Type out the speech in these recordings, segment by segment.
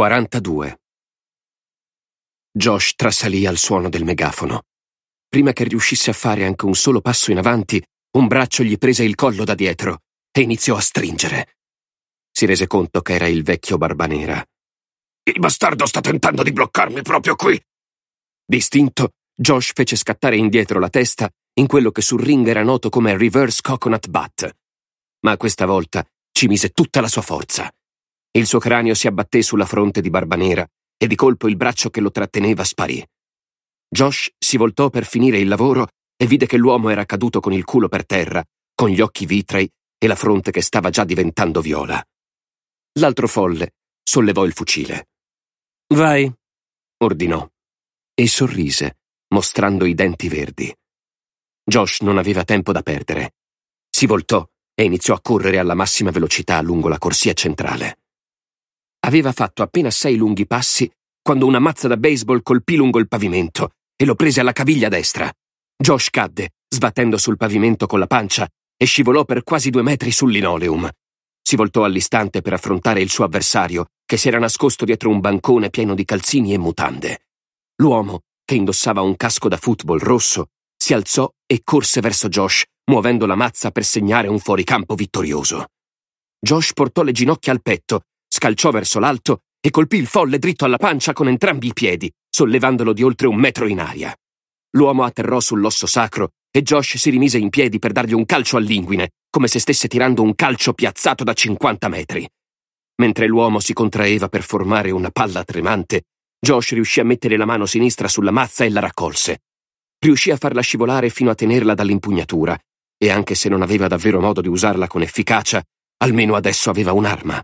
42. Josh trasalì al suono del megafono. Prima che riuscisse a fare anche un solo passo in avanti, un braccio gli prese il collo da dietro e iniziò a stringere. Si rese conto che era il vecchio Barbanera. Il bastardo sta tentando di bloccarmi proprio qui! Distinto, Josh fece scattare indietro la testa in quello che sul ring era noto come Reverse Coconut Butt. Ma questa volta ci mise tutta la sua forza. Il suo cranio si abbatté sulla fronte di Barbanera e di colpo il braccio che lo tratteneva sparì. Josh si voltò per finire il lavoro e vide che l'uomo era caduto con il culo per terra, con gli occhi vitrei e la fronte che stava già diventando viola. L'altro folle sollevò il fucile. Vai, ordinò, e sorrise, mostrando i denti verdi. Josh non aveva tempo da perdere. Si voltò e iniziò a correre alla massima velocità lungo la corsia centrale. Aveva fatto appena sei lunghi passi quando una mazza da baseball colpì lungo il pavimento e lo prese alla caviglia destra. Josh cadde, sbattendo sul pavimento con la pancia, e scivolò per quasi due metri sul linoleum. Si voltò all'istante per affrontare il suo avversario, che si era nascosto dietro un bancone pieno di calzini e mutande. L'uomo, che indossava un casco da football rosso, si alzò e corse verso Josh, muovendo la mazza per segnare un fuoricampo vittorioso. Josh portò le ginocchia al petto scalciò verso l'alto e colpì il folle dritto alla pancia con entrambi i piedi, sollevandolo di oltre un metro in aria. L'uomo atterrò sull'osso sacro e Josh si rimise in piedi per dargli un calcio all'inguine, come se stesse tirando un calcio piazzato da 50 metri. Mentre l'uomo si contraeva per formare una palla tremante, Josh riuscì a mettere la mano sinistra sulla mazza e la raccolse. Riuscì a farla scivolare fino a tenerla dall'impugnatura, e anche se non aveva davvero modo di usarla con efficacia, almeno adesso aveva un'arma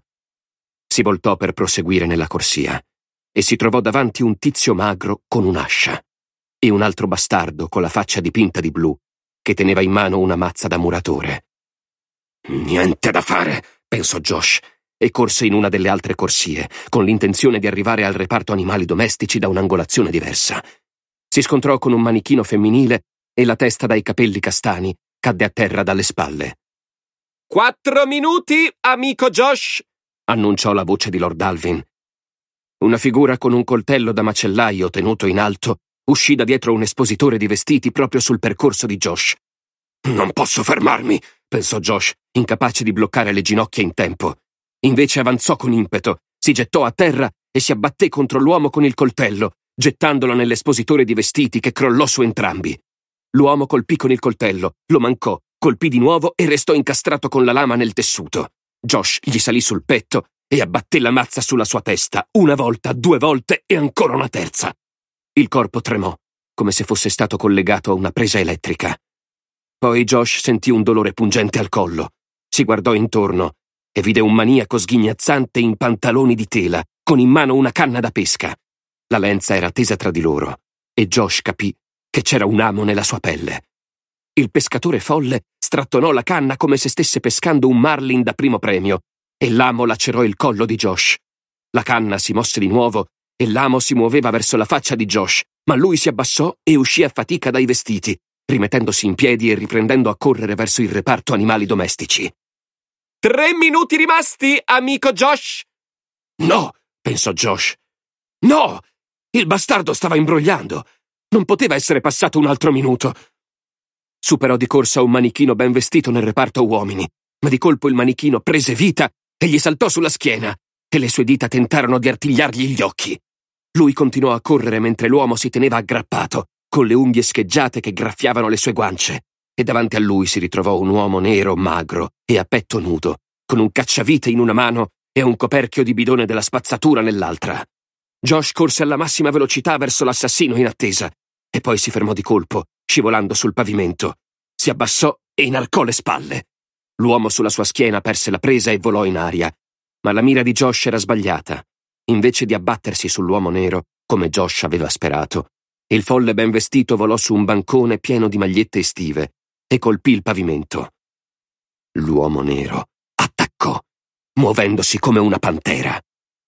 si voltò per proseguire nella corsia e si trovò davanti un tizio magro con un'ascia e un altro bastardo con la faccia dipinta di blu che teneva in mano una mazza da muratore. Niente da fare, pensò Josh, e corse in una delle altre corsie, con l'intenzione di arrivare al reparto animali domestici da un'angolazione diversa. Si scontrò con un manichino femminile e la testa dai capelli castani cadde a terra dalle spalle. Quattro minuti, amico Josh! annunciò la voce di Lord Alvin. Una figura con un coltello da macellaio tenuto in alto uscì da dietro un espositore di vestiti proprio sul percorso di Josh. Non posso fermarmi, pensò Josh, incapace di bloccare le ginocchia in tempo. Invece avanzò con impeto, si gettò a terra e si abbatté contro l'uomo con il coltello, gettandolo nell'espositore di vestiti che crollò su entrambi. L'uomo colpì con il coltello, lo mancò, colpì di nuovo e restò incastrato con la lama nel tessuto. Josh gli salì sul petto e abbatté la mazza sulla sua testa una volta, due volte e ancora una terza. Il corpo tremò, come se fosse stato collegato a una presa elettrica. Poi Josh sentì un dolore pungente al collo, si guardò intorno e vide un maniaco sghignazzante in pantaloni di tela, con in mano una canna da pesca. La lenza era tesa tra di loro e Josh capì che c'era un amo nella sua pelle. Il pescatore folle strattonò la canna come se stesse pescando un marlin da primo premio, e l'amo lacerò il collo di Josh. La canna si mosse di nuovo e l'amo si muoveva verso la faccia di Josh, ma lui si abbassò e uscì a fatica dai vestiti, rimettendosi in piedi e riprendendo a correre verso il reparto animali domestici. Tre minuti rimasti, amico Josh! No, pensò Josh. No! Il bastardo stava imbrogliando. Non poteva essere passato un altro minuto. Superò di corsa un manichino ben vestito nel reparto uomini, ma di colpo il manichino prese vita e gli saltò sulla schiena, e le sue dita tentarono di artigliargli gli occhi. Lui continuò a correre mentre l'uomo si teneva aggrappato, con le unghie scheggiate che graffiavano le sue guance, e davanti a lui si ritrovò un uomo nero, magro e a petto nudo, con un cacciavite in una mano e un coperchio di bidone della spazzatura nell'altra. Josh corse alla massima velocità verso l'assassino in attesa, e poi si fermò di colpo scivolando sul pavimento. Si abbassò e inarcò le spalle. L'uomo sulla sua schiena perse la presa e volò in aria, ma la mira di Josh era sbagliata. Invece di abbattersi sull'uomo nero, come Josh aveva sperato, il folle ben vestito volò su un bancone pieno di magliette estive e colpì il pavimento. L'uomo nero attaccò, muovendosi come una pantera.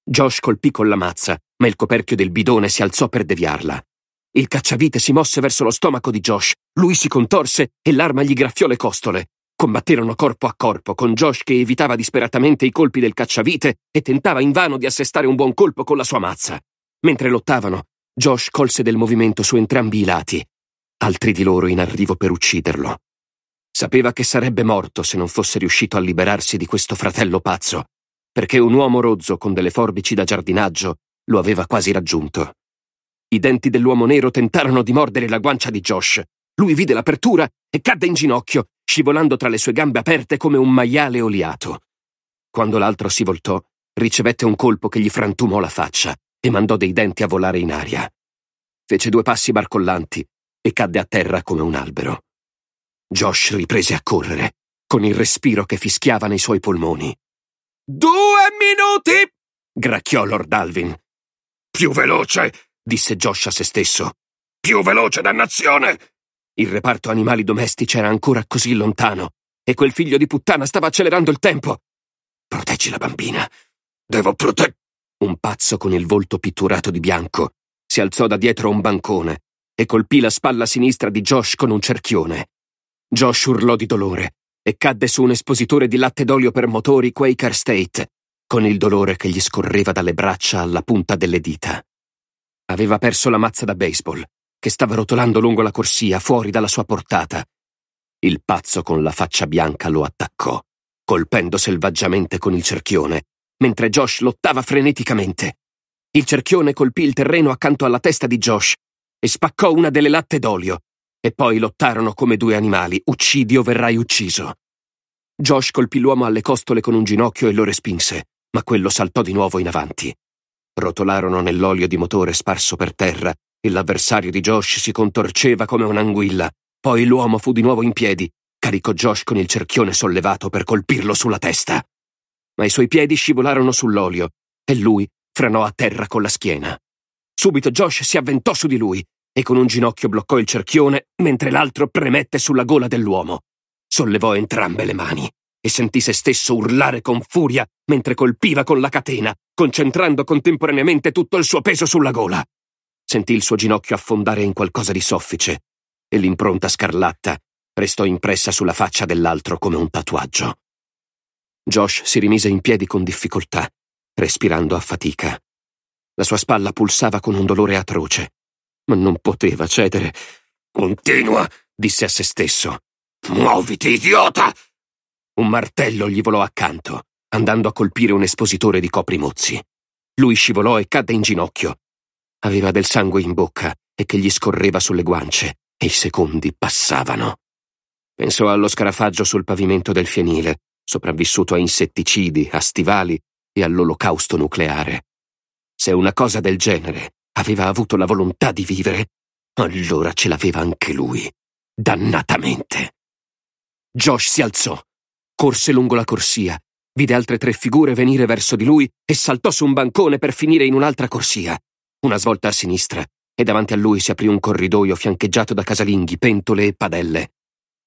Josh colpì con la mazza, ma il coperchio del bidone si alzò per deviarla. Il cacciavite si mosse verso lo stomaco di Josh. Lui si contorse e l'arma gli graffiò le costole. Combatterono corpo a corpo, con Josh che evitava disperatamente i colpi del cacciavite e tentava invano di assestare un buon colpo con la sua mazza. Mentre lottavano, Josh colse del movimento su entrambi i lati. Altri di loro in arrivo per ucciderlo. Sapeva che sarebbe morto se non fosse riuscito a liberarsi di questo fratello pazzo, perché un uomo rozzo con delle forbici da giardinaggio lo aveva quasi raggiunto. I denti dell'uomo nero tentarono di mordere la guancia di Josh. Lui vide l'apertura e cadde in ginocchio, scivolando tra le sue gambe aperte come un maiale oliato. Quando l'altro si voltò, ricevette un colpo che gli frantumò la faccia e mandò dei denti a volare in aria. Fece due passi barcollanti e cadde a terra come un albero. Josh riprese a correre, con il respiro che fischiava nei suoi polmoni. Due minuti! gracchiò Lord Alvin. Più veloce! disse Josh a se stesso. Più veloce, dannazione! Il reparto animali domestici era ancora così lontano e quel figlio di puttana stava accelerando il tempo. Proteggi la bambina. Devo proteggere. Un pazzo con il volto pitturato di bianco si alzò da dietro un bancone e colpì la spalla sinistra di Josh con un cerchione. Josh urlò di dolore e cadde su un espositore di latte d'olio per motori Quaker State, con il dolore che gli scorreva dalle braccia alla punta delle dita. Aveva perso la mazza da baseball, che stava rotolando lungo la corsia fuori dalla sua portata. Il pazzo con la faccia bianca lo attaccò, colpendo selvaggiamente con il cerchione, mentre Josh lottava freneticamente. Il cerchione colpì il terreno accanto alla testa di Josh e spaccò una delle latte d'olio, e poi lottarono come due animali, uccidi o verrai ucciso. Josh colpì l'uomo alle costole con un ginocchio e lo respinse, ma quello saltò di nuovo in avanti rotolarono nell'olio di motore sparso per terra e l'avversario di Josh si contorceva come un'anguilla. Poi l'uomo fu di nuovo in piedi, caricò Josh con il cerchione sollevato per colpirlo sulla testa. Ma i suoi piedi scivolarono sull'olio e lui frenò a terra con la schiena. Subito Josh si avventò su di lui e con un ginocchio bloccò il cerchione mentre l'altro premette sulla gola dell'uomo. Sollevò entrambe le mani e sentì se stesso urlare con furia mentre colpiva con la catena, concentrando contemporaneamente tutto il suo peso sulla gola. Sentì il suo ginocchio affondare in qualcosa di soffice e l'impronta scarlatta restò impressa sulla faccia dell'altro come un tatuaggio. Josh si rimise in piedi con difficoltà, respirando a fatica. La sua spalla pulsava con un dolore atroce, ma non poteva cedere. Continua, disse a se stesso. Muoviti, idiota! Un martello gli volò accanto, andando a colpire un espositore di coprimozzi. Lui scivolò e cadde in ginocchio. Aveva del sangue in bocca e che gli scorreva sulle guance, e i secondi passavano. Pensò allo scarafaggio sul pavimento del fienile, sopravvissuto a insetticidi, a stivali e all'olocausto nucleare. Se una cosa del genere aveva avuto la volontà di vivere, allora ce l'aveva anche lui, dannatamente. Josh si alzò Corse lungo la corsia, vide altre tre figure venire verso di lui e saltò su un bancone per finire in un'altra corsia. Una svolta a sinistra, e davanti a lui si aprì un corridoio fiancheggiato da casalinghi, pentole e padelle.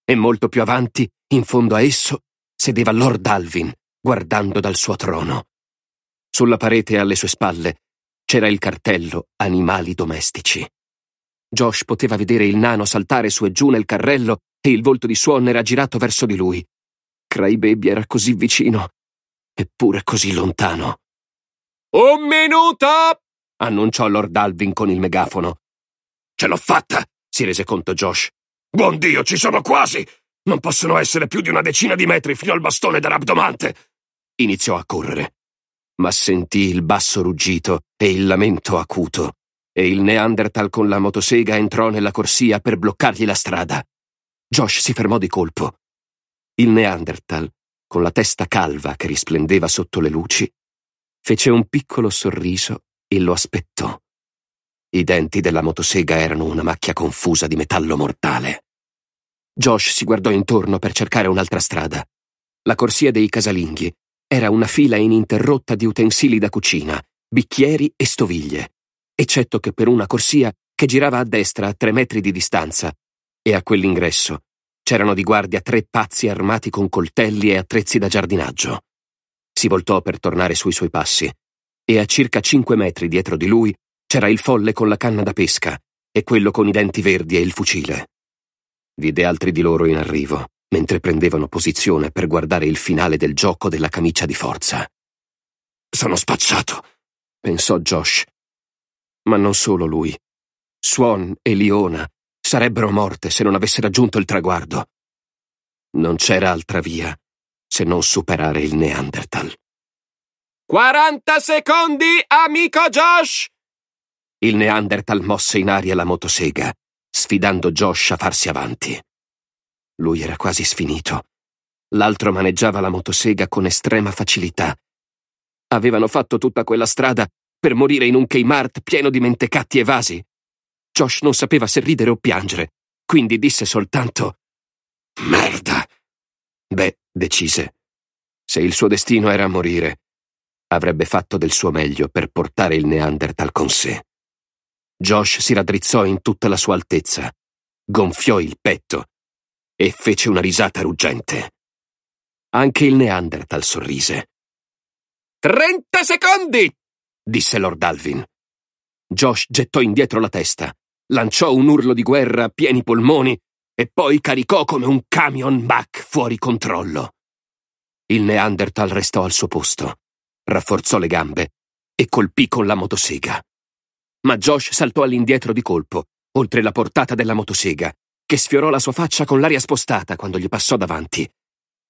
E molto più avanti, in fondo a esso, sedeva Lord Alvin, guardando dal suo trono. Sulla parete alle sue spalle c'era il cartello Animali domestici. Josh poteva vedere il nano saltare su e giù nel carrello e il volto di Swan era girato verso di lui. Crybaby era così vicino, eppure così lontano. Un minuto! annunciò Lord Alvin con il megafono. Ce l'ho fatta! si rese conto Josh. Buon Dio, ci sono quasi! Non possono essere più di una decina di metri fino al bastone da rabdomante! Iniziò a correre, ma sentì il basso ruggito e il lamento acuto, e il Neanderthal con la motosega entrò nella corsia per bloccargli la strada. Josh si fermò di colpo il Neanderthal, con la testa calva che risplendeva sotto le luci, fece un piccolo sorriso e lo aspettò. I denti della motosega erano una macchia confusa di metallo mortale. Josh si guardò intorno per cercare un'altra strada. La corsia dei casalinghi era una fila ininterrotta di utensili da cucina, bicchieri e stoviglie, eccetto che per una corsia che girava a destra a tre metri di distanza, e a quell'ingresso C'erano di guardia tre pazzi armati con coltelli e attrezzi da giardinaggio. Si voltò per tornare sui suoi passi, e a circa cinque metri dietro di lui c'era il folle con la canna da pesca e quello con i denti verdi e il fucile. Vide altri di loro in arrivo, mentre prendevano posizione per guardare il finale del gioco della camicia di forza. Sono spacciato, pensò Josh. Ma non solo lui. Swan e Liona Sarebbero morte se non avesse raggiunto il traguardo. Non c'era altra via se non superare il Neanderthal. 40 secondi, amico Josh! Il Neanderthal mosse in aria la motosega, sfidando Josh a farsi avanti. Lui era quasi sfinito. L'altro maneggiava la motosega con estrema facilità. Avevano fatto tutta quella strada per morire in un Kmart pieno di mentecatti evasi. Josh non sapeva se ridere o piangere, quindi disse soltanto Merda! Beh, decise. Se il suo destino era morire, avrebbe fatto del suo meglio per portare il Neanderthal con sé. Josh si raddrizzò in tutta la sua altezza, gonfiò il petto e fece una risata ruggente. Anche il Neanderthal sorrise. Trenta secondi! disse Lord Alvin. Josh gettò indietro la testa lanciò un urlo di guerra a pieni polmoni e poi caricò come un camion back fuori controllo. Il Neanderthal restò al suo posto, rafforzò le gambe e colpì con la motosega. Ma Josh saltò all'indietro di colpo, oltre la portata della motosega, che sfiorò la sua faccia con l'aria spostata quando gli passò davanti.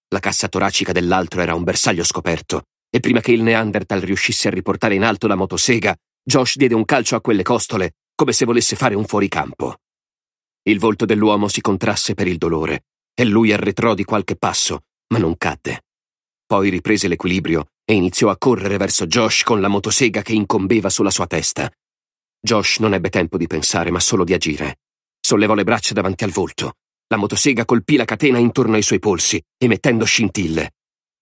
La cassa toracica dell'altro era un bersaglio scoperto, e prima che il Neanderthal riuscisse a riportare in alto la motosega, Josh diede un calcio a quelle costole come se volesse fare un fuoricampo. Il volto dell'uomo si contrasse per il dolore e lui arretrò di qualche passo, ma non cadde. Poi riprese l'equilibrio e iniziò a correre verso Josh con la motosega che incombeva sulla sua testa. Josh non ebbe tempo di pensare, ma solo di agire. Sollevò le braccia davanti al volto. La motosega colpì la catena intorno ai suoi polsi, emettendo scintille.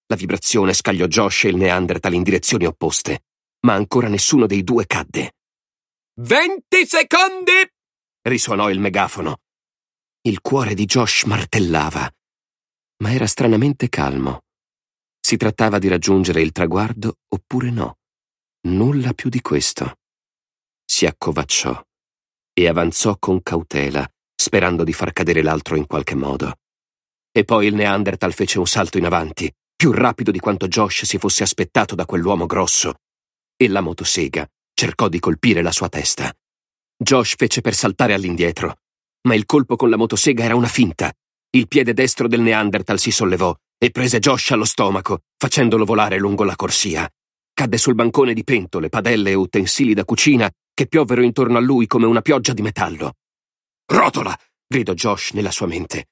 La vibrazione scagliò Josh e il Neanderthal in direzioni opposte, ma ancora nessuno dei due cadde. Venti secondi! risuonò il megafono. Il cuore di Josh martellava, ma era stranamente calmo. Si trattava di raggiungere il traguardo oppure no. Nulla più di questo. Si accovacciò e avanzò con cautela, sperando di far cadere l'altro in qualche modo. E poi il Neanderthal fece un salto in avanti, più rapido di quanto Josh si fosse aspettato da quell'uomo grosso, e la motosega cercò di colpire la sua testa. Josh fece per saltare all'indietro, ma il colpo con la motosega era una finta. Il piede destro del Neanderthal si sollevò e prese Josh allo stomaco, facendolo volare lungo la corsia. Cadde sul bancone di pentole, padelle e utensili da cucina che piovvero intorno a lui come una pioggia di metallo. Rotola! gridò Josh nella sua mente.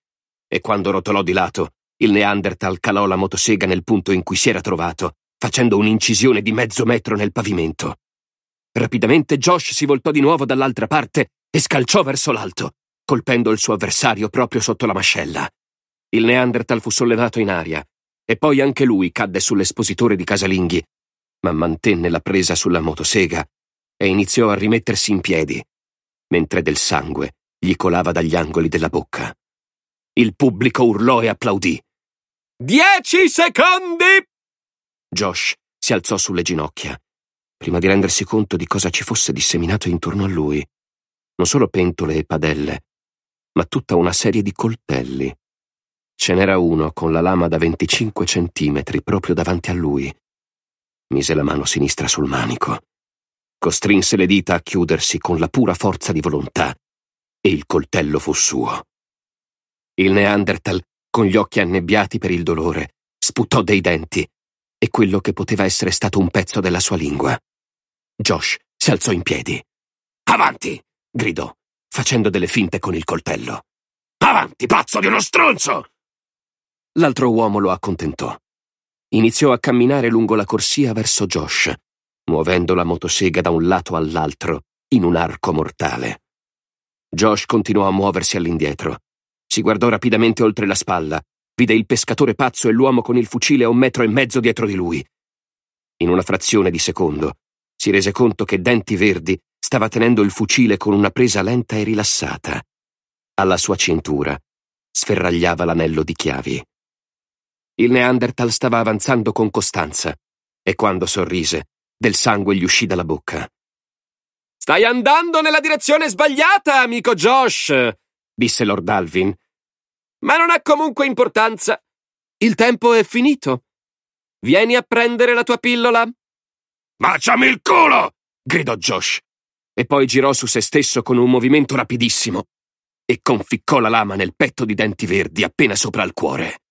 E quando rotolò di lato, il Neanderthal calò la motosega nel punto in cui si era trovato, facendo un'incisione di mezzo metro nel pavimento. Rapidamente Josh si voltò di nuovo dall'altra parte e scalciò verso l'alto, colpendo il suo avversario proprio sotto la mascella. Il Neanderthal fu sollevato in aria e poi anche lui cadde sull'espositore di casalinghi, ma mantenne la presa sulla motosega e iniziò a rimettersi in piedi, mentre del sangue gli colava dagli angoli della bocca. Il pubblico urlò e applaudì. Dieci secondi! Josh si alzò sulle ginocchia prima di rendersi conto di cosa ci fosse disseminato intorno a lui, non solo pentole e padelle, ma tutta una serie di coltelli. Ce n'era uno con la lama da 25 centimetri proprio davanti a lui. Mise la mano sinistra sul manico. Costrinse le dita a chiudersi con la pura forza di volontà e il coltello fu suo. Il Neanderthal, con gli occhi annebbiati per il dolore, sputò dei denti e quello che poteva essere stato un pezzo della sua lingua. Josh si alzò in piedi. Avanti! gridò, facendo delle finte con il coltello. Avanti, pazzo di uno stronzo! L'altro uomo lo accontentò. Iniziò a camminare lungo la corsia verso Josh, muovendo la motosega da un lato all'altro in un arco mortale. Josh continuò a muoversi all'indietro. Si guardò rapidamente oltre la spalla, vide il pescatore pazzo e l'uomo con il fucile a un metro e mezzo dietro di lui. In una frazione di secondo, si rese conto che Denti Verdi stava tenendo il fucile con una presa lenta e rilassata. Alla sua cintura sferragliava l'anello di chiavi. Il Neanderthal stava avanzando con costanza e quando sorrise, del sangue gli uscì dalla bocca. Stai andando nella direzione sbagliata, amico Josh, disse Lord Alvin. Ma non ha comunque importanza. Il tempo è finito. Vieni a prendere la tua pillola. Baciami il culo! gridò Josh. E poi girò su se stesso con un movimento rapidissimo e conficcò la lama nel petto di denti verdi appena sopra il cuore.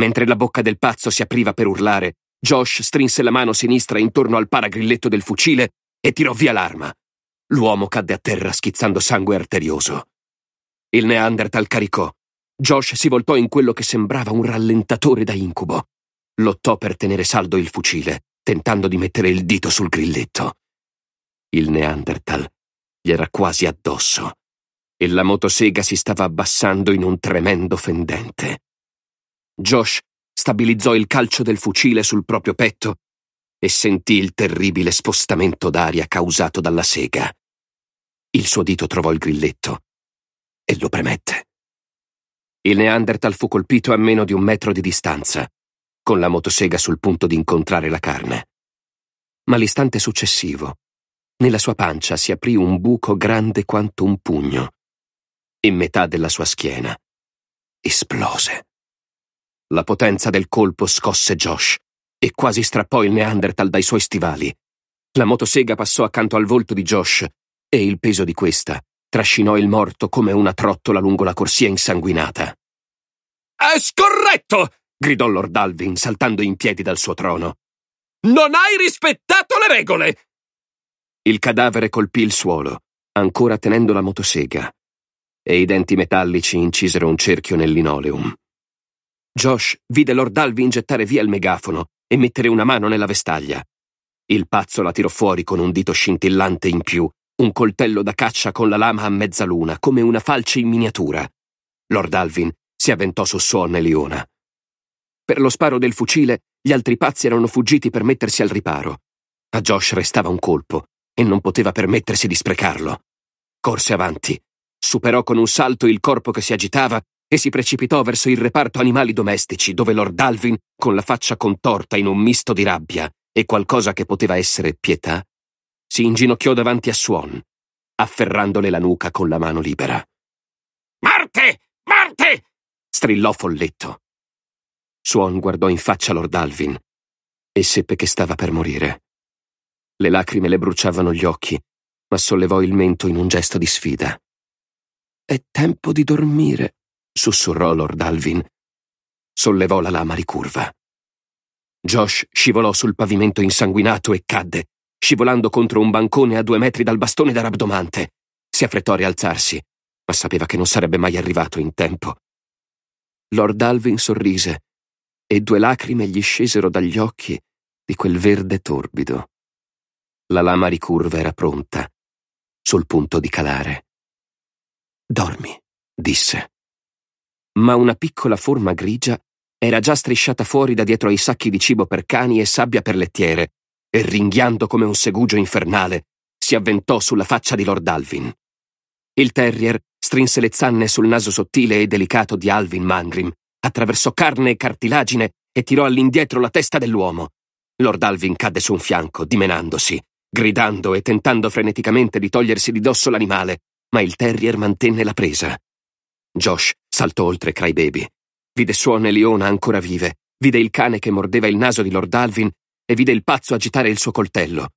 Mentre la bocca del pazzo si apriva per urlare, Josh strinse la mano sinistra intorno al paragrilletto del fucile e tirò via l'arma. L'uomo cadde a terra schizzando sangue arterioso. Il Neanderthal caricò. Josh si voltò in quello che sembrava un rallentatore da incubo. Lottò per tenere saldo il fucile tentando di mettere il dito sul grilletto. Il Neanderthal gli era quasi addosso e la motosega si stava abbassando in un tremendo fendente. Josh stabilizzò il calcio del fucile sul proprio petto e sentì il terribile spostamento d'aria causato dalla sega. Il suo dito trovò il grilletto e lo premette. Il Neanderthal fu colpito a meno di un metro di distanza con la motosega sul punto di incontrare la carne. Ma l'istante successivo, nella sua pancia si aprì un buco grande quanto un pugno e metà della sua schiena esplose. La potenza del colpo scosse Josh e quasi strappò il Neanderthal dai suoi stivali. La motosega passò accanto al volto di Josh e il peso di questa trascinò il morto come una trottola lungo la corsia insanguinata. È scorretto! gridò Lord Alvin, saltando in piedi dal suo trono. Non hai rispettato le regole! Il cadavere colpì il suolo, ancora tenendo la motosega, e i denti metallici incisero un cerchio nel linoleum. Josh vide Lord Alvin gettare via il megafono e mettere una mano nella vestaglia. Il pazzo la tirò fuori con un dito scintillante in più, un coltello da caccia con la lama a mezzaluna, come una falce in miniatura. Lord Alvin si avventò su Suon e Leona. Per lo sparo del fucile, gli altri pazzi erano fuggiti per mettersi al riparo. A Josh restava un colpo e non poteva permettersi di sprecarlo. Corse avanti, superò con un salto il corpo che si agitava e si precipitò verso il reparto animali domestici, dove Lord Alvin, con la faccia contorta in un misto di rabbia e qualcosa che poteva essere pietà, si inginocchiò davanti a Swan, afferrandole la nuca con la mano libera. Marte! Marte! strillò Folletto. Swan guardò in faccia Lord Alvin e seppe che stava per morire. Le lacrime le bruciavano gli occhi, ma sollevò il mento in un gesto di sfida. È tempo di dormire, sussurrò Lord Alvin. Sollevò la lama ricurva. Josh scivolò sul pavimento insanguinato e cadde, scivolando contro un bancone a due metri dal bastone da rabdomante. Si affrettò a rialzarsi, ma sapeva che non sarebbe mai arrivato in tempo. Lord Alvin sorrise e due lacrime gli scesero dagli occhi di quel verde torbido. La lama ricurva era pronta, sul punto di calare. Dormi, disse. Ma una piccola forma grigia era già strisciata fuori da dietro ai sacchi di cibo per cani e sabbia per lettiere, e ringhiando come un segugio infernale, si avventò sulla faccia di Lord Alvin. Il terrier strinse le zanne sul naso sottile e delicato di Alvin Mangrim attraversò carne e cartilagine e tirò all'indietro la testa dell'uomo. Lord Alvin cadde su un fianco, dimenandosi, gridando e tentando freneticamente di togliersi di dosso l'animale, ma il terrier mantenne la presa. Josh saltò oltre Crybaby. Vide Suon e Leona ancora vive, vide il cane che mordeva il naso di Lord Alvin e vide il pazzo agitare il suo coltello.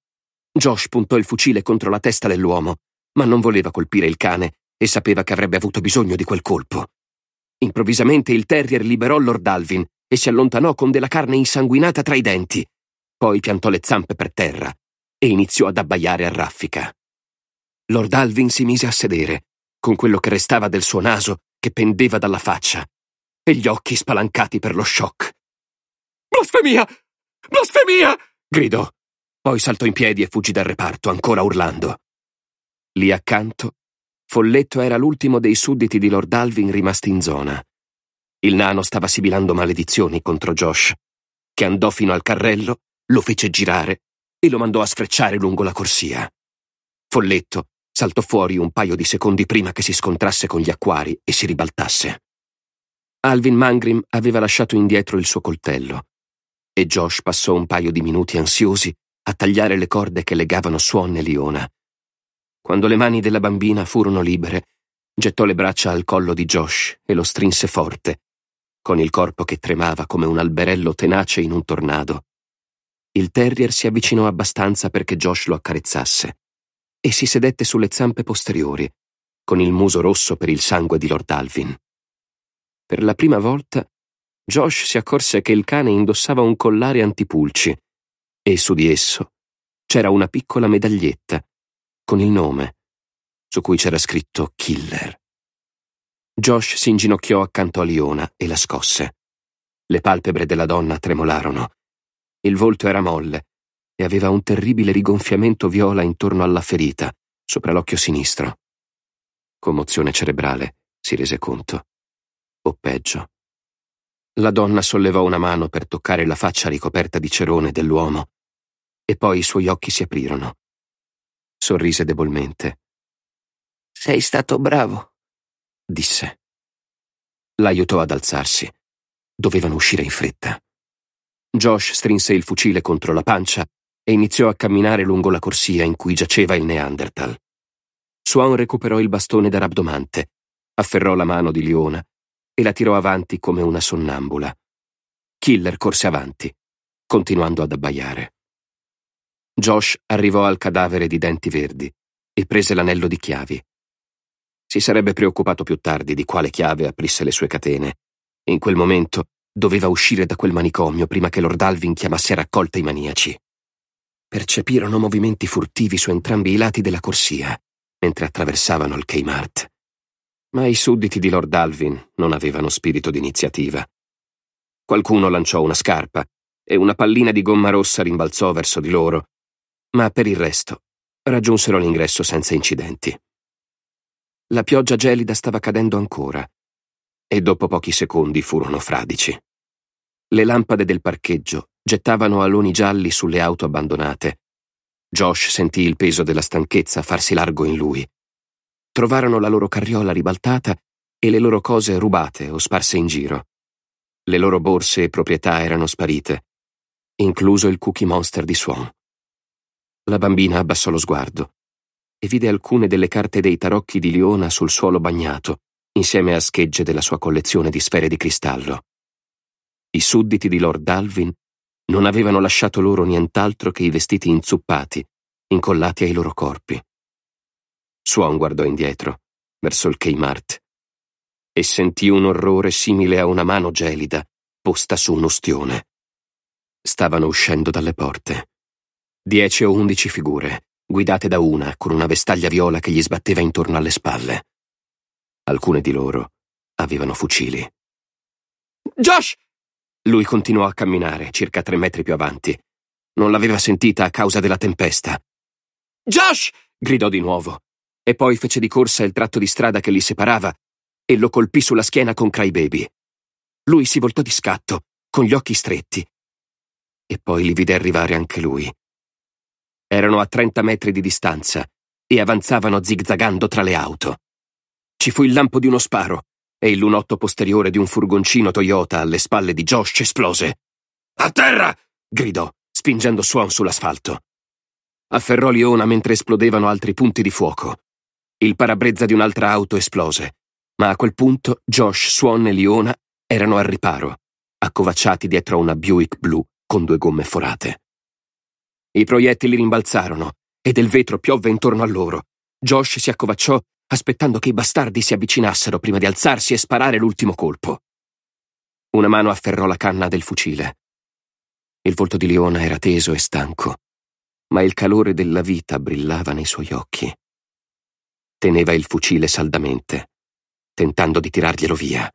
Josh puntò il fucile contro la testa dell'uomo, ma non voleva colpire il cane e sapeva che avrebbe avuto bisogno di quel colpo. Improvvisamente il terrier liberò Lord Alvin e si allontanò con della carne insanguinata tra i denti. Poi piantò le zampe per terra e iniziò ad abbaiare a raffica. Lord Alvin si mise a sedere, con quello che restava del suo naso che pendeva dalla faccia e gli occhi spalancati per lo shock. Blasfemia! Blasfemia! gridò. Poi saltò in piedi e fuggì dal reparto, ancora urlando. Lì accanto Folletto era l'ultimo dei sudditi di Lord Alvin rimasti in zona. Il nano stava sibilando maledizioni contro Josh, che andò fino al carrello, lo fece girare e lo mandò a sfrecciare lungo la corsia. Folletto saltò fuori un paio di secondi prima che si scontrasse con gli acquari e si ribaltasse. Alvin Mangrim aveva lasciato indietro il suo coltello e Josh passò un paio di minuti ansiosi a tagliare le corde che legavano Swan e Leona quando le mani della bambina furono libere, gettò le braccia al collo di Josh e lo strinse forte, con il corpo che tremava come un alberello tenace in un tornado. Il terrier si avvicinò abbastanza perché Josh lo accarezzasse e si sedette sulle zampe posteriori, con il muso rosso per il sangue di Lord Alvin. Per la prima volta, Josh si accorse che il cane indossava un collare antipulci e su di esso c'era una piccola medaglietta con il nome, su cui c'era scritto Killer. Josh si inginocchiò accanto a Liona e la scosse. Le palpebre della donna tremolarono. Il volto era molle e aveva un terribile rigonfiamento viola intorno alla ferita, sopra l'occhio sinistro. Commozione cerebrale, si rese conto. O peggio. La donna sollevò una mano per toccare la faccia ricoperta di cerone dell'uomo e poi i suoi occhi si aprirono sorrise debolmente. Sei stato bravo, disse. L'aiutò ad alzarsi. Dovevano uscire in fretta. Josh strinse il fucile contro la pancia e iniziò a camminare lungo la corsia in cui giaceva il Neanderthal. Swan recuperò il bastone da rabdomante, afferrò la mano di Leona e la tirò avanti come una sonnambula. Killer corse avanti, continuando ad abbaiare. Josh arrivò al cadavere di denti verdi e prese l'anello di chiavi. Si sarebbe preoccupato più tardi di quale chiave aprisse le sue catene. In quel momento doveva uscire da quel manicomio prima che Lord Alvin chiamasse a raccolta i maniaci. Percepirono movimenti furtivi su entrambi i lati della corsia, mentre attraversavano il Kmart. Ma i sudditi di Lord Alvin non avevano spirito d'iniziativa. Qualcuno lanciò una scarpa e una pallina di gomma rossa rimbalzò verso di loro, ma per il resto raggiunsero l'ingresso senza incidenti. La pioggia gelida stava cadendo ancora e dopo pochi secondi furono fradici. Le lampade del parcheggio gettavano aloni gialli sulle auto abbandonate. Josh sentì il peso della stanchezza farsi largo in lui. Trovarono la loro carriola ribaltata e le loro cose rubate o sparse in giro. Le loro borse e proprietà erano sparite, incluso il cookie monster di Swan. La bambina abbassò lo sguardo e vide alcune delle carte dei tarocchi di Liona sul suolo bagnato, insieme a schegge della sua collezione di sfere di cristallo. I sudditi di Lord Alvin non avevano lasciato loro nient'altro che i vestiti inzuppati, incollati ai loro corpi. Swan guardò indietro, verso il Kmart, e sentì un orrore simile a una mano gelida posta su un ostione. Stavano uscendo dalle porte. Dieci o undici figure, guidate da una con una vestaglia viola che gli sbatteva intorno alle spalle. Alcune di loro avevano fucili. Josh! Lui continuò a camminare circa tre metri più avanti. Non l'aveva sentita a causa della tempesta. Josh! gridò di nuovo, e poi fece di corsa il tratto di strada che li separava e lo colpì sulla schiena con Crybaby. Lui si voltò di scatto, con gli occhi stretti. E poi li vide arrivare anche lui, erano a 30 metri di distanza e avanzavano zigzagando tra le auto. Ci fu il lampo di uno sparo e il lunotto posteriore di un furgoncino Toyota alle spalle di Josh esplose. A terra! gridò, spingendo Swan sull'asfalto. Afferrò Liona mentre esplodevano altri punti di fuoco. Il parabrezza di un'altra auto esplose, ma a quel punto Josh, Swan e Liona erano al riparo, accovacciati dietro a una Buick blu con due gomme forate. I proiettili rimbalzarono e del vetro piovve intorno a loro. Josh si accovacciò aspettando che i bastardi si avvicinassero prima di alzarsi e sparare l'ultimo colpo. Una mano afferrò la canna del fucile. Il volto di Leona era teso e stanco, ma il calore della vita brillava nei suoi occhi. Teneva il fucile saldamente, tentando di tirarglielo via.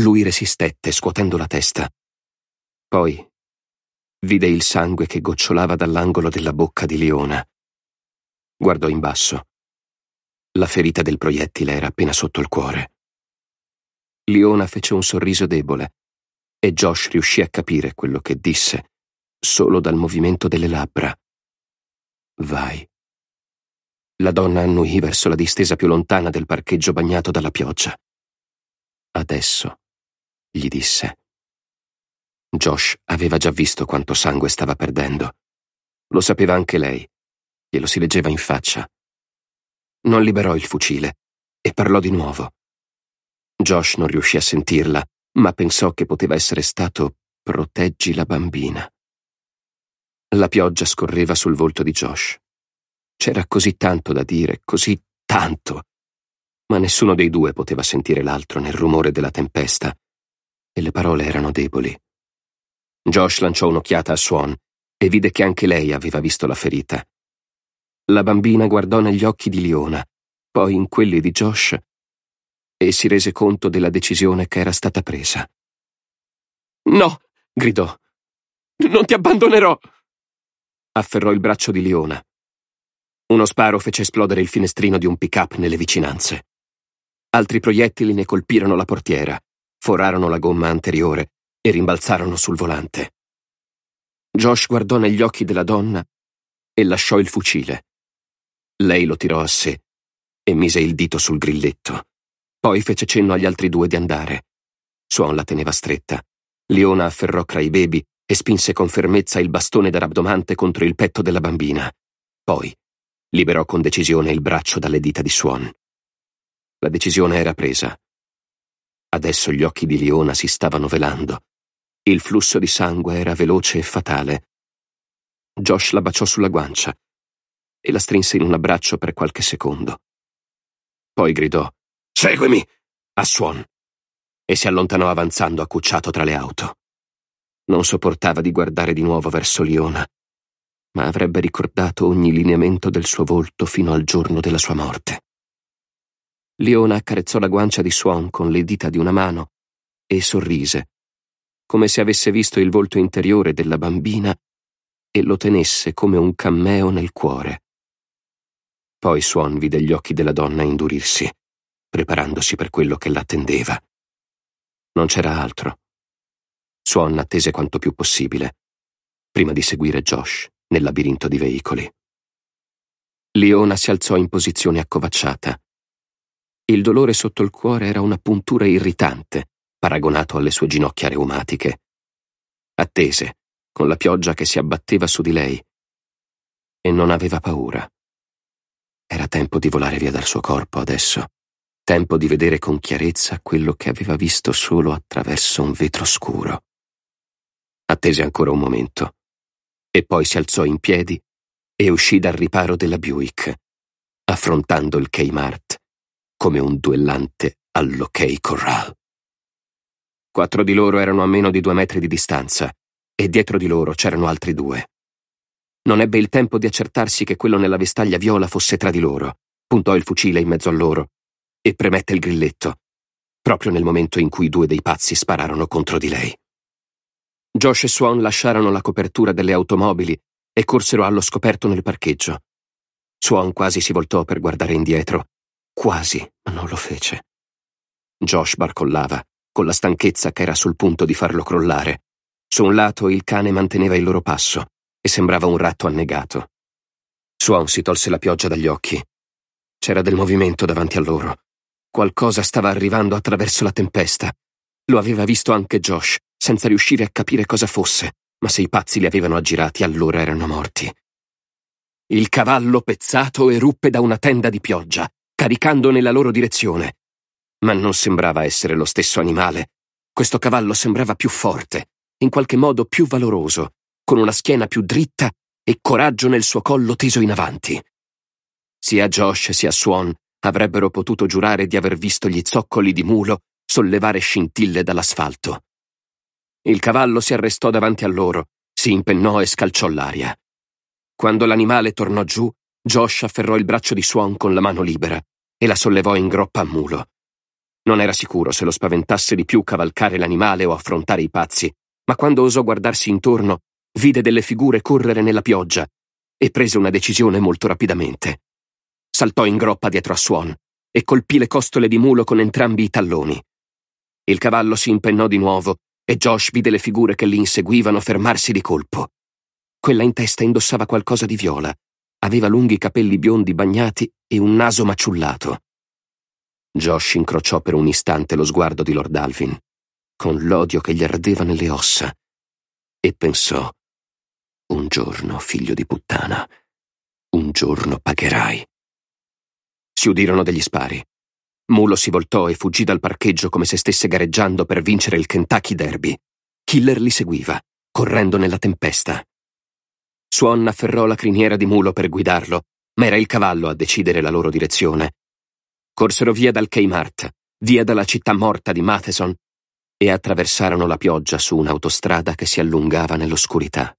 Lui resistette, scuotendo la testa. Poi Vide il sangue che gocciolava dall'angolo della bocca di Leona. Guardò in basso. La ferita del proiettile era appena sotto il cuore. Leona fece un sorriso debole e Josh riuscì a capire quello che disse solo dal movimento delle labbra. Vai. La donna annuì verso la distesa più lontana del parcheggio bagnato dalla pioggia. Adesso, gli disse. Josh aveva già visto quanto sangue stava perdendo. Lo sapeva anche lei. Glielo si leggeva in faccia. Non liberò il fucile e parlò di nuovo. Josh non riuscì a sentirla, ma pensò che poteva essere stato Proteggi la bambina. La pioggia scorreva sul volto di Josh. C'era così tanto da dire, così tanto. Ma nessuno dei due poteva sentire l'altro nel rumore della tempesta e le parole erano deboli. Josh lanciò un'occhiata a Swan e vide che anche lei aveva visto la ferita. La bambina guardò negli occhi di Leona, poi in quelli di Josh, e si rese conto della decisione che era stata presa. No! gridò. Non ti abbandonerò! Afferrò il braccio di Leona. Uno sparo fece esplodere il finestrino di un pick-up nelle vicinanze. Altri proiettili ne colpirono la portiera, forarono la gomma anteriore e rimbalzarono sul volante. Josh guardò negli occhi della donna e lasciò il fucile. Lei lo tirò a sé e mise il dito sul grilletto. Poi fece cenno agli altri due di andare. Suon la teneva stretta. Leona afferrò Crybaby e spinse con fermezza il bastone da rabdomante contro il petto della bambina. Poi liberò con decisione il braccio dalle dita di Suon. La decisione era presa. Adesso gli occhi di Leona si stavano velando il flusso di sangue era veloce e fatale. Josh la baciò sulla guancia e la strinse in un abbraccio per qualche secondo. Poi gridò Seguimi! a Swan e si allontanò avanzando accucciato tra le auto. Non sopportava di guardare di nuovo verso Liona, ma avrebbe ricordato ogni lineamento del suo volto fino al giorno della sua morte. Liona accarezzò la guancia di Swan con le dita di una mano e sorrise, come se avesse visto il volto interiore della bambina e lo tenesse come un cammeo nel cuore. Poi Swan vide gli occhi della donna indurirsi, preparandosi per quello che l'attendeva. Non c'era altro. Swan attese quanto più possibile, prima di seguire Josh nel labirinto di veicoli. Leona si alzò in posizione accovacciata. Il dolore sotto il cuore era una puntura irritante, paragonato alle sue ginocchia reumatiche. Attese, con la pioggia che si abbatteva su di lei. E non aveva paura. Era tempo di volare via dal suo corpo adesso, tempo di vedere con chiarezza quello che aveva visto solo attraverso un vetro scuro. Attese ancora un momento, e poi si alzò in piedi e uscì dal riparo della Buick, affrontando il Kmart come un duellante all'Ok Corral. Quattro di loro erano a meno di due metri di distanza, e dietro di loro c'erano altri due. Non ebbe il tempo di accertarsi che quello nella vestaglia viola fosse tra di loro, puntò il fucile in mezzo a loro e premette il grilletto, proprio nel momento in cui due dei pazzi spararono contro di lei. Josh e Swan lasciarono la copertura delle automobili e corsero allo scoperto nel parcheggio. Swan quasi si voltò per guardare indietro. Quasi, ma non lo fece. Josh barcollava con la stanchezza che era sul punto di farlo crollare. Su un lato il cane manteneva il loro passo e sembrava un ratto annegato. Swan si tolse la pioggia dagli occhi. C'era del movimento davanti a loro. Qualcosa stava arrivando attraverso la tempesta. Lo aveva visto anche Josh, senza riuscire a capire cosa fosse, ma se i pazzi li avevano aggirati allora erano morti. Il cavallo pezzato eruppe da una tenda di pioggia, caricando nella loro direzione ma non sembrava essere lo stesso animale. Questo cavallo sembrava più forte, in qualche modo più valoroso, con una schiena più dritta e coraggio nel suo collo teso in avanti. Sia Josh sia Swan avrebbero potuto giurare di aver visto gli zoccoli di mulo sollevare scintille dall'asfalto. Il cavallo si arrestò davanti a loro, si impennò e scalciò l'aria. Quando l'animale tornò giù, Josh afferrò il braccio di Swan con la mano libera e la sollevò in groppa a mulo. Non era sicuro se lo spaventasse di più cavalcare l'animale o affrontare i pazzi, ma quando osò guardarsi intorno, vide delle figure correre nella pioggia e prese una decisione molto rapidamente. Saltò in groppa dietro a Swan e colpì le costole di mulo con entrambi i talloni. Il cavallo si impennò di nuovo e Josh vide le figure che li inseguivano fermarsi di colpo. Quella in testa indossava qualcosa di viola. Aveva lunghi capelli biondi bagnati e un naso maciullato. Josh incrociò per un istante lo sguardo di Lord Alvin, con l'odio che gli ardeva nelle ossa, e pensò, un giorno, figlio di puttana, un giorno pagherai. Si udirono degli spari. Mulo si voltò e fuggì dal parcheggio come se stesse gareggiando per vincere il Kentucky Derby. Killer li seguiva, correndo nella tempesta. Swan afferrò la criniera di Mulo per guidarlo, ma era il cavallo a decidere la loro direzione Corsero via dal Kmart, via dalla città morta di Matheson e attraversarono la pioggia su un'autostrada che si allungava nell'oscurità.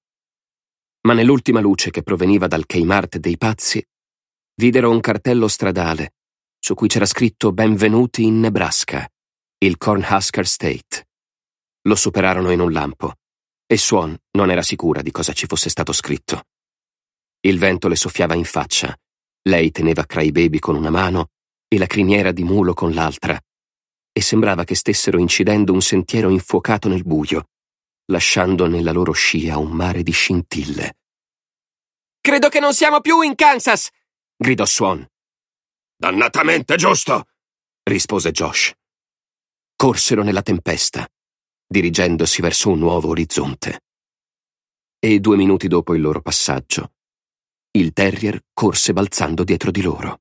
Ma nell'ultima luce che proveniva dal Kmart dei pazzi, videro un cartello stradale su cui c'era scritto Benvenuti in Nebraska, il Cornhusker State. Lo superarono in un lampo e Swan non era sicura di cosa ci fosse stato scritto. Il vento le soffiava in faccia. Lei teneva Crybaby con una mano e la criniera di mulo con l'altra, e sembrava che stessero incidendo un sentiero infuocato nel buio, lasciando nella loro scia un mare di scintille. Credo che non siamo più in Kansas! gridò Swan. Dannatamente giusto! rispose Josh. Corsero nella tempesta, dirigendosi verso un nuovo orizzonte. E due minuti dopo il loro passaggio, il terrier corse balzando dietro di loro.